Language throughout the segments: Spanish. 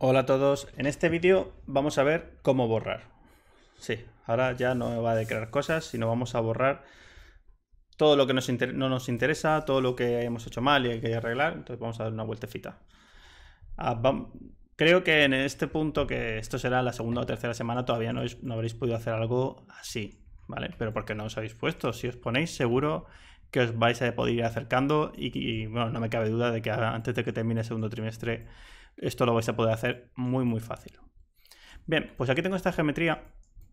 Hola a todos, en este vídeo vamos a ver cómo borrar. Sí, ahora ya no va a declarar cosas, sino vamos a borrar todo lo que no nos interesa, todo lo que hemos hecho mal y hay que arreglar, entonces vamos a dar una vueltecita. Ah, creo que en este punto, que esto será la segunda o tercera semana, todavía no, habréis podido hacer algo así, ¿vale? Pero porque no os habéis puesto, si os ponéis seguro que os vais a poder ir acercando y, y bueno, no me cabe duda de que antes de que termine el segundo trimestre esto lo vais a poder hacer muy, muy fácil. Bien, pues aquí tengo esta geometría,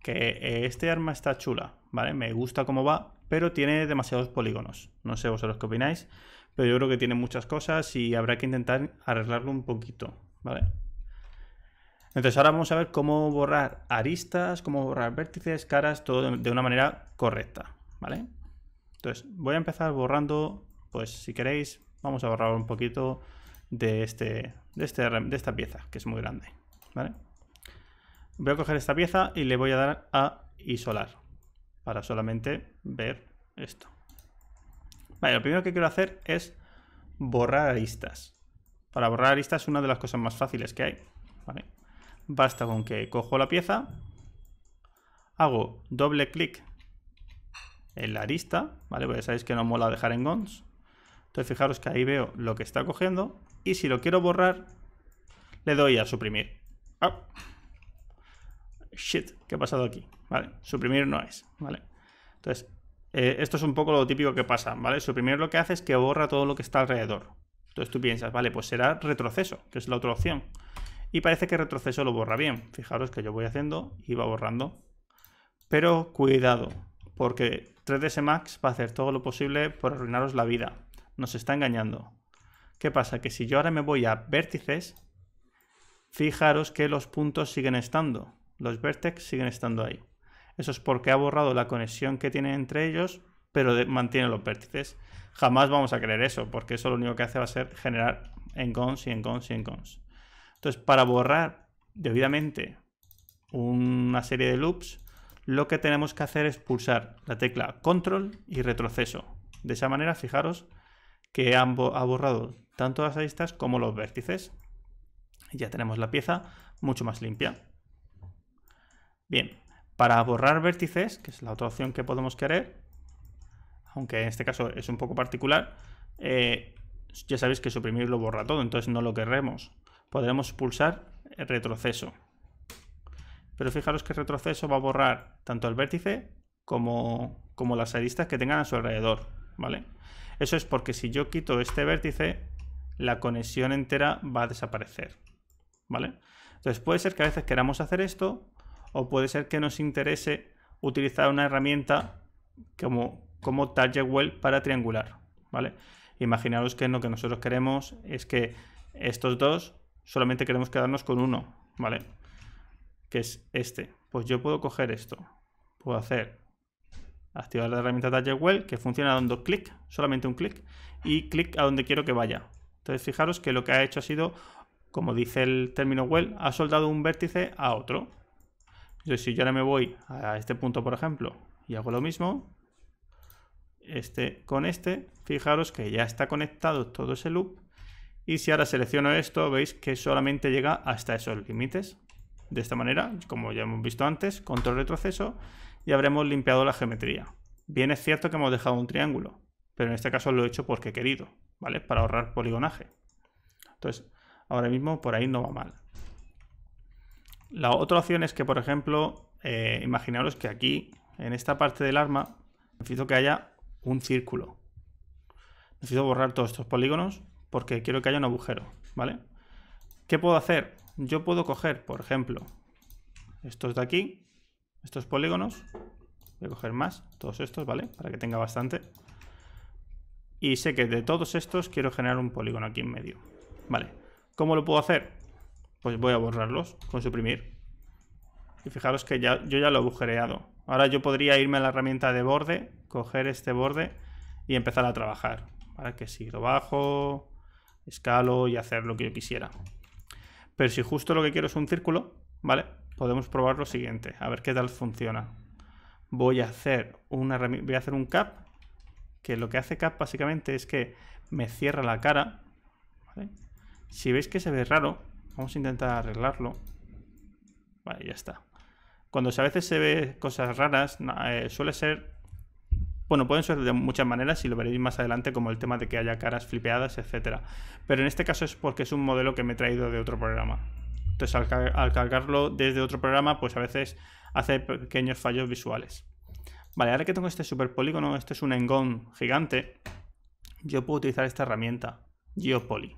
que eh, este arma está chula, ¿vale? Me gusta cómo va, pero tiene demasiados polígonos. No sé vosotros qué opináis, pero yo creo que tiene muchas cosas y habrá que intentar arreglarlo un poquito, ¿vale? Entonces ahora vamos a ver cómo borrar aristas, cómo borrar vértices, caras, todo de una manera correcta, ¿vale? Entonces voy a empezar borrando, pues si queréis, vamos a borrar un poquito de, este, este esta pieza, que es muy grande. ¿vale? Voy a coger esta pieza y le voy a dar a isolar para solamente ver esto. Vale, lo primero que quiero hacer es borrar aristas. Para borrar aristas es una de las cosas más fáciles que hay. ¿vale? Basta con que cojo la pieza, hago doble clic en la arista, ¿vale? Porque sabéis que no mola dejar en gons. Entonces fijaros que ahí veo lo que está cogiendo y si lo quiero borrar, le doy a suprimir. Ah. Shit, ¿qué ha pasado aquí? Vale, suprimir no es, ¿vale? Entonces, eh, esto es un poco lo típico que pasa, ¿vale? Suprimir lo que hace es que borra todo lo que está alrededor. Entonces tú piensas, vale, pues será retroceso, que es la otra opción. Y parece que retroceso lo borra bien. Fijaros que yo voy haciendo y va borrando. Pero cuidado, porque 3ds Max va a hacer todo lo posible por arruinaros la vida. Nos está engañando. ¿Qué pasa? Que si yo ahora me voy a vértices, fijaros que los puntos siguen estando, los vértices siguen estando ahí. Eso es porque ha borrado la conexión que tiene entre ellos, pero mantiene los vértices. Jamás vamos a creer eso, porque eso lo único que hace va a ser generar en cons y en cons y en cons. Entonces, para borrar debidamente una serie de loops, lo que tenemos que hacer es pulsar la tecla control y retroceso. De esa manera, fijaros que ha borrado tanto las aristas como los vértices. Ya tenemos la pieza mucho más limpia. Bien, para borrar vértices, que es la otra opción que podemos querer, aunque en este caso es un poco particular, eh, ya sabéis que suprimirlo borra todo, entonces no lo querremos. Podremos pulsar retroceso. Pero fijaros que retroceso va a borrar tanto el vértice como, como las aristas que tengan a su alrededor, ¿vale? Eso es porque si yo quito este vértice, la conexión entera va a desaparecer. ¿Vale? Entonces puede ser que a veces queramos hacer esto o puede ser que nos interese utilizar una herramienta como, como para triangular. ¿Vale? Imaginaros que lo que nosotros queremos es que estos dos solamente queremos quedarnos con uno, ¿vale? Que es este. Pues yo puedo coger esto. Puedo hacer activar la herramienta TargetWell que funciona dando clic, solamente un clic, y clic a donde quiero que vaya. Entonces fijaros que lo que ha hecho ha sido, como dice el término well, ha soldado un vértice a otro. Entonces si yo ahora me voy a este punto, por ejemplo, y hago lo mismo, este con este, fijaros que ya está conectado todo ese loop. Y si ahora selecciono esto, veis que solamente llega hasta esos límites. De esta manera, como ya hemos visto antes, control retroceso y habremos limpiado la geometría. Bien es cierto que hemos dejado un triángulo, pero en este caso lo he hecho porque he querido. ¿vale? Para ahorrar poligonaje. Entonces, ahora mismo por ahí no va mal. La otra opción es que, por ejemplo, eh, imaginaros que aquí, en esta parte del arma, necesito que haya un círculo. Necesito borrar todos estos polígonos porque quiero que haya un agujero, ¿vale? ¿Qué puedo hacer? Yo puedo coger, por ejemplo, estos de aquí, estos polígonos, voy a coger más, todos estos, ¿vale? Para que tenga bastante. Y sé que de todos estos quiero generar un polígono aquí en medio. Vale. ¿Cómo lo puedo hacer? Pues voy a borrarlos con suprimir. Y fijaros que ya, yo ya lo he agujereado. Ahora yo podría irme a la herramienta de borde, coger este borde y empezar a trabajar. Para que si lo bajo, escalo y hacer lo que yo quisiera. Pero si justo lo que quiero es un círculo, ¿vale? Podemos probar lo siguiente, a ver qué tal funciona. Voy a hacer, una, voy a hacer un cap que lo que hace Cap básicamente es que me cierra la cara. Si veis que se ve raro, vamos a intentar arreglarlo. Vale, ya está. Cuando a veces se ve cosas raras, eh, suele ser... Bueno, pueden ser de muchas maneras y lo veréis más adelante como el tema de que haya caras flipeadas, etc. Pero en este caso es porque es un modelo que me he traído de otro programa. Entonces al cargarlo desde otro programa, pues a veces hace pequeños fallos visuales. Vale, ahora que tengo este super polígono, este es un engón gigante, yo puedo utilizar esta herramienta, Geopoly.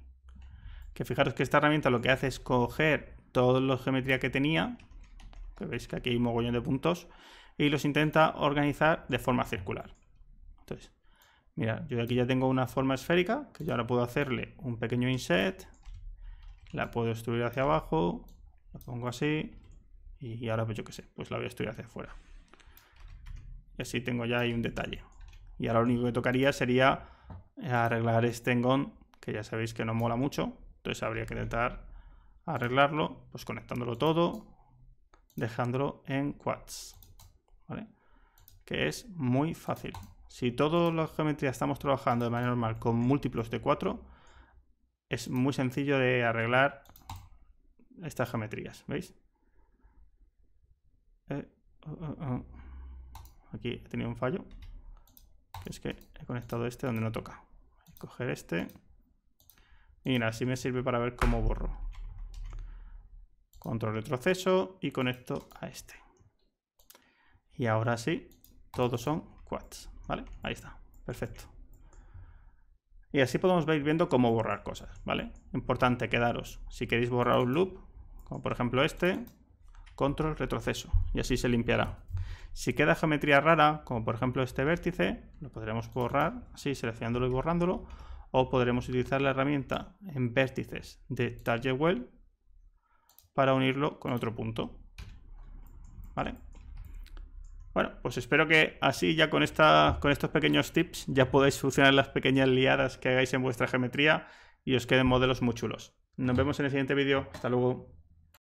Que fijaros que esta herramienta lo que hace es coger todos los geometría que tenía, que veis que aquí hay un mogollón de puntos, y los intenta organizar de forma circular. Entonces, mira, yo aquí ya tengo una forma esférica, que yo ahora puedo hacerle un pequeño inset, la puedo destruir hacia abajo, la pongo así, y ahora pues yo qué sé, pues la voy a destruir hacia afuera. Y así tengo ya ahí un detalle. Y ahora lo único que tocaría sería eh, arreglar este engón, que ya sabéis que no mola mucho. Entonces habría que intentar arreglarlo, pues conectándolo todo, dejándolo en quads. Que es muy fácil. Si todos las geometrías estamos trabajando de manera normal con múltiplos de 4, es muy sencillo de arreglar estas geometrías. ¿Veis? Eh, oh, oh, oh. Aquí he tenido un fallo. es que he conectado este donde no toca. Voy a coger este. mira, así me sirve para ver cómo borro. Control retroceso y conecto a este. Y ahora sí, todos son quads. ¿Vale? Ahí está. Perfecto. Y así podemos ir viendo cómo borrar cosas, ¿vale? Importante quedaros. Si queréis borrar un loop, como por ejemplo este, control retroceso y así se limpiará. Si queda geometría rara, como por ejemplo este vértice, lo podremos borrar así seleccionándolo y borrándolo o podremos utilizar la herramienta en vértices de Target Well para unirlo con otro punto. ¿Vale? Bueno, pues espero que así ya con, con estos pequeños tips ya podáis solucionar las pequeñas liadas que hagáis en vuestra geometría y os queden modelos muy chulos. Nos vemos en el siguiente vídeo. Hasta luego.